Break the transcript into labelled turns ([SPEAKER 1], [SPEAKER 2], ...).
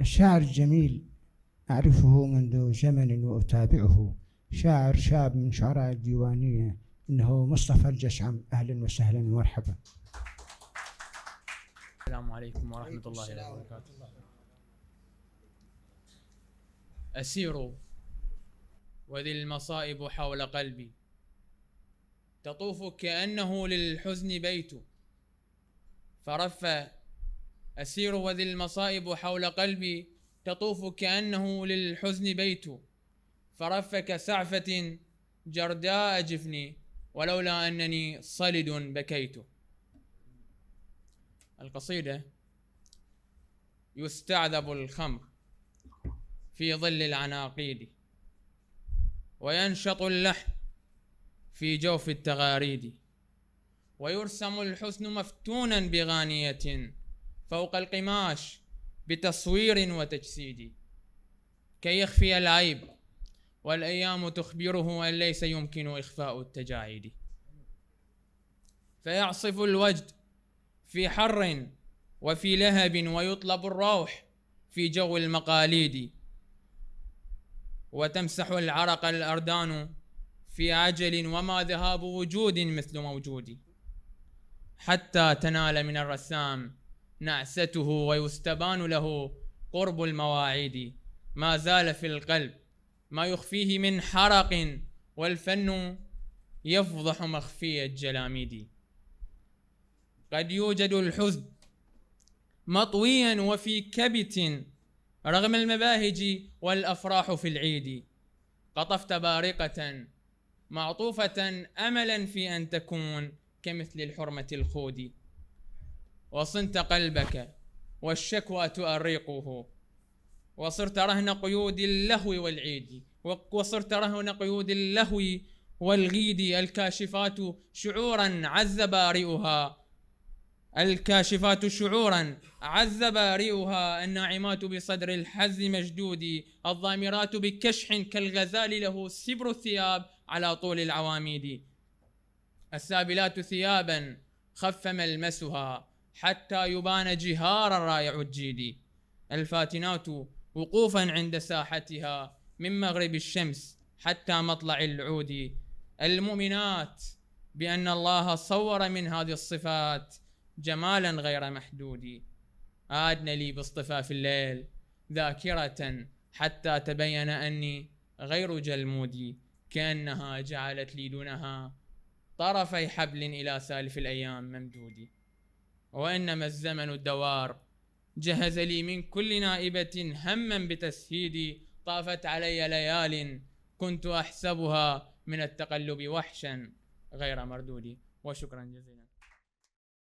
[SPEAKER 1] الشاعر الجميل أعرفه منذ زمن وأتابعه شاعر شاب من شعراء الديوانية إنه مصطفى الجشعم أهلا وسهلا ومرحبا السلام عليكم ورحمة الله وبركاته أسير وذي المصائب حول قلبي تطوف كأنه للحزن بيت فرف أسير وذي المصائب حول قلبي تطوف كأنه للحزن بيت فرف كسعفة جرداء جفني ولولا أنني صلد بكيت القصيدة يستعذب الخمر في ظل العناقيد وينشط اللحن في جوف التغاريد ويرسم الحسن مفتونا بغانية فوق القماش بتصوير وتجسيد كي يخفي العيب والأيام تخبره أن ليس يمكن إخفاء التجاعيد فيعصف الوجد في حر وفي لهب ويطلب الروح في جو المقاليد وتمسح العرق الأردان في أجل وما ذهاب وجود مثل موجودي حتى تنال من الرسام نعسته ويستبان له قرب المواعيد ما زال في القلب ما يخفيه من حرق والفن يفضح مخفي الجلاميد قد يوجد الحزن مطويا وفي كبت رغم المباهج والافراح في العيد قطفت بارقه معطوفه املا في ان تكون كمثل الحرمه الخود وصنت قلبك والشكوى تؤرقه وصرت رهن قيود اللهو والعيد وصرت رهن قيود اللهو والغيد الكاشفات شعورا عز بارئها الكاشفات شعورا عذب بارئها الناعمات بصدر الحز مشدود الضامرات بكشح كالغزال له سبر الثياب على طول العواميد السابلات ثيابا خف ملمسها حتى يبان جهارا رائع الجيد الفاتنات وقوفا عند ساحتها من مغرب الشمس حتى مطلع العود المؤمنات بأن الله صور من هذه الصفات جمالا غير محدود عادن لي باصطفاف الليل ذاكرة حتى تبين أني غير جلمودي كأنها جعلت لي دونها طرفي حبل إلى سالف الأيام ممدودي وإنما الزمن الدوار جهز لي من كل نائبة هما بتسهيدي طافت علي ليال كنت أحسبها من التقلب وحشا غير مردود وشكرا جزيلا